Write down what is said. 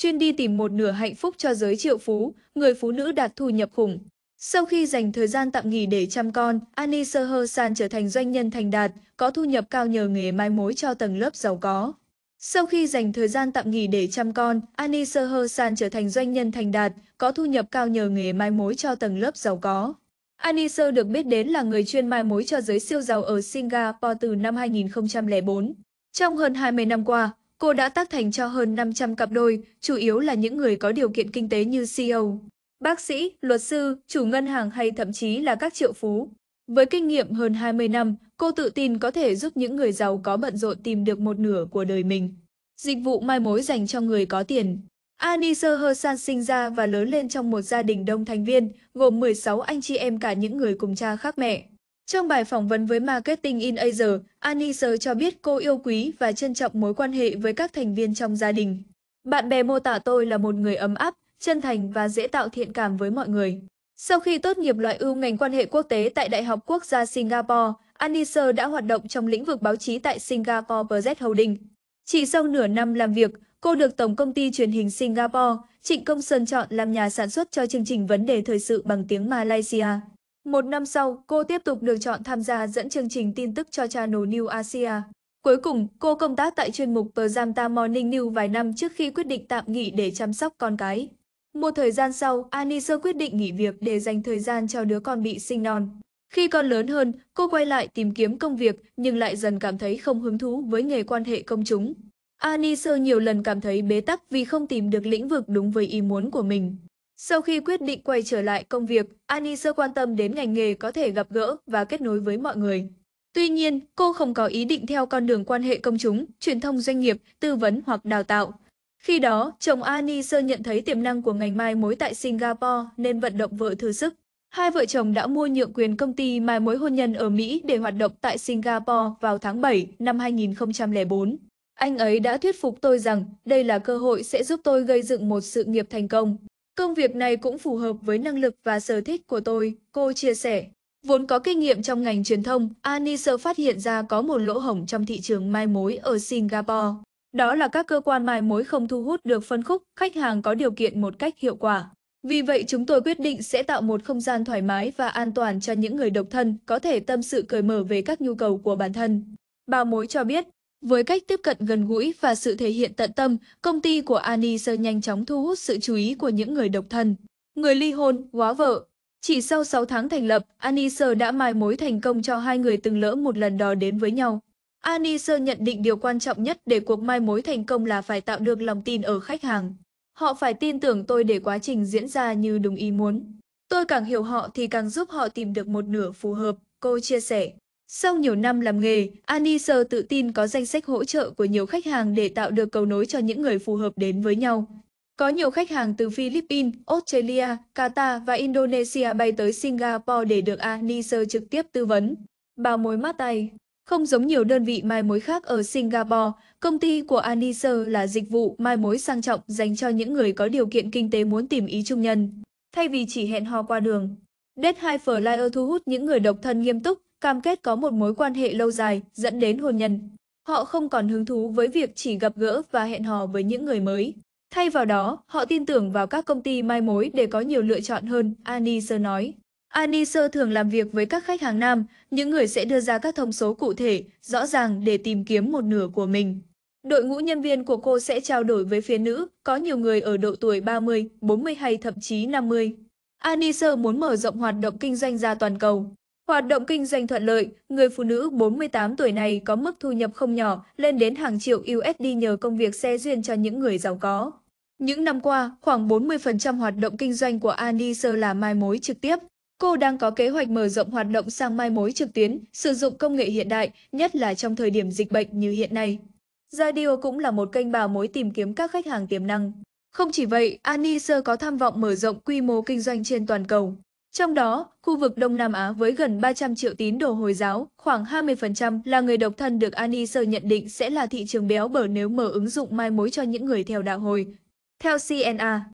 chuyên đi tìm một nửa hạnh phúc cho giới triệu phú, người phụ nữ đạt thu nhập khủng. Sau khi dành thời gian tạm nghỉ để chăm con, Annie Seher San trở thành doanh nhân thành đạt, có thu nhập cao nhờ nghề mai mối cho tầng lớp giàu có. Sau khi dành thời gian tạm nghỉ để chăm con, Annie Seher San trở thành doanh nhân thành đạt, có thu nhập cao nhờ nghề mai mối cho tầng lớp giàu có. Anise được biết đến là người chuyên mai mối cho giới siêu giàu ở Singapore từ năm 2004. Trong hơn 20 năm qua, Cô đã tác thành cho hơn 500 cặp đôi, chủ yếu là những người có điều kiện kinh tế như CEO, bác sĩ, luật sư, chủ ngân hàng hay thậm chí là các triệu phú. Với kinh nghiệm hơn 20 năm, cô tự tin có thể giúp những người giàu có bận rộn tìm được một nửa của đời mình. Dịch vụ mai mối dành cho người có tiền. Anisa Hersan sinh ra và lớn lên trong một gia đình đông thành viên, gồm 16 anh chị em cả những người cùng cha khác mẹ. Trong bài phỏng vấn với Marketing in Asia, Anise cho biết cô yêu quý và trân trọng mối quan hệ với các thành viên trong gia đình. Bạn bè mô tả tôi là một người ấm áp, chân thành và dễ tạo thiện cảm với mọi người. Sau khi tốt nghiệp loại ưu ngành quan hệ quốc tế tại Đại học Quốc gia Singapore, Anise đã hoạt động trong lĩnh vực báo chí tại Singapore Project Holding. Chỉ sau nửa năm làm việc, cô được Tổng công ty truyền hình Singapore, Trịnh Công Sơn chọn làm nhà sản xuất cho chương trình vấn đề thời sự bằng tiếng Malaysia. Một năm sau, cô tiếp tục được chọn tham gia dẫn chương trình tin tức cho channel New Asia. Cuối cùng, cô công tác tại chuyên mục Pajamta Morning News vài năm trước khi quyết định tạm nghỉ để chăm sóc con cái. Một thời gian sau, Anisa quyết định nghỉ việc để dành thời gian cho đứa con bị sinh non. Khi con lớn hơn, cô quay lại tìm kiếm công việc nhưng lại dần cảm thấy không hứng thú với nghề quan hệ công chúng. Anisa nhiều lần cảm thấy bế tắc vì không tìm được lĩnh vực đúng với ý muốn của mình. Sau khi quyết định quay trở lại công việc, Annie sơ quan tâm đến ngành nghề có thể gặp gỡ và kết nối với mọi người. Tuy nhiên, cô không có ý định theo con đường quan hệ công chúng, truyền thông doanh nghiệp, tư vấn hoặc đào tạo. Khi đó, chồng Annie sơ nhận thấy tiềm năng của ngành mai mối tại Singapore nên vận động vợ thừa sức. Hai vợ chồng đã mua nhượng quyền công ty mai mối hôn nhân ở Mỹ để hoạt động tại Singapore vào tháng 7 năm 2004. Anh ấy đã thuyết phục tôi rằng đây là cơ hội sẽ giúp tôi gây dựng một sự nghiệp thành công Công việc này cũng phù hợp với năng lực và sở thích của tôi, cô chia sẻ. Vốn có kinh nghiệm trong ngành truyền thông, Anisa phát hiện ra có một lỗ hổng trong thị trường mai mối ở Singapore. Đó là các cơ quan mai mối không thu hút được phân khúc khách hàng có điều kiện một cách hiệu quả. Vì vậy chúng tôi quyết định sẽ tạo một không gian thoải mái và an toàn cho những người độc thân có thể tâm sự cởi mở về các nhu cầu của bản thân. Bà mối cho biết, với cách tiếp cận gần gũi và sự thể hiện tận tâm, công ty của Annie Sơ nhanh chóng thu hút sự chú ý của những người độc thân, người ly hôn, quá vợ. Chỉ sau 6 tháng thành lập, Annie Sơ đã mai mối thành công cho hai người từng lỡ một lần đó đến với nhau. Annie Sơ nhận định điều quan trọng nhất để cuộc mai mối thành công là phải tạo được lòng tin ở khách hàng. Họ phải tin tưởng tôi để quá trình diễn ra như đúng ý muốn. Tôi càng hiểu họ thì càng giúp họ tìm được một nửa phù hợp, cô chia sẻ. Sau nhiều năm làm nghề, Anisơ tự tin có danh sách hỗ trợ của nhiều khách hàng để tạo được cầu nối cho những người phù hợp đến với nhau. Có nhiều khách hàng từ Philippines, Australia, Qatar và Indonesia bay tới Singapore để được Anisơ trực tiếp tư vấn. Bao mối mát tay Không giống nhiều đơn vị mai mối khác ở Singapore, công ty của Anisơ là dịch vụ mai mối sang trọng dành cho những người có điều kiện kinh tế muốn tìm ý trung nhân. Thay vì chỉ hẹn hò qua đường, Date High Flyer thu hút những người độc thân nghiêm túc, cam kết có một mối quan hệ lâu dài dẫn đến hôn nhân. Họ không còn hứng thú với việc chỉ gặp gỡ và hẹn hò với những người mới. Thay vào đó, họ tin tưởng vào các công ty mai mối để có nhiều lựa chọn hơn, Ani nói. Ani thường làm việc với các khách hàng nam, những người sẽ đưa ra các thông số cụ thể, rõ ràng để tìm kiếm một nửa của mình. Đội ngũ nhân viên của cô sẽ trao đổi với phía nữ, có nhiều người ở độ tuổi 30, 40 hay thậm chí 50. Anisơ muốn mở rộng hoạt động kinh doanh ra toàn cầu. Hoạt động kinh doanh thuận lợi, người phụ nữ 48 tuổi này có mức thu nhập không nhỏ, lên đến hàng triệu USD nhờ công việc xe duyên cho những người giàu có. Những năm qua, khoảng 40% hoạt động kinh doanh của Anisa là mai mối trực tiếp. Cô đang có kế hoạch mở rộng hoạt động sang mai mối trực tuyến, sử dụng công nghệ hiện đại, nhất là trong thời điểm dịch bệnh như hiện nay. Radio cũng là một kênh bảo mối tìm kiếm các khách hàng tiềm năng. Không chỉ vậy, Anisa có tham vọng mở rộng quy mô kinh doanh trên toàn cầu. Trong đó, khu vực Đông Nam Á với gần 300 triệu tín đồ Hồi giáo, khoảng 20% là người độc thân được Aniser nhận định sẽ là thị trường béo bở nếu mở ứng dụng mai mối cho những người theo đạo Hồi. Theo CNA,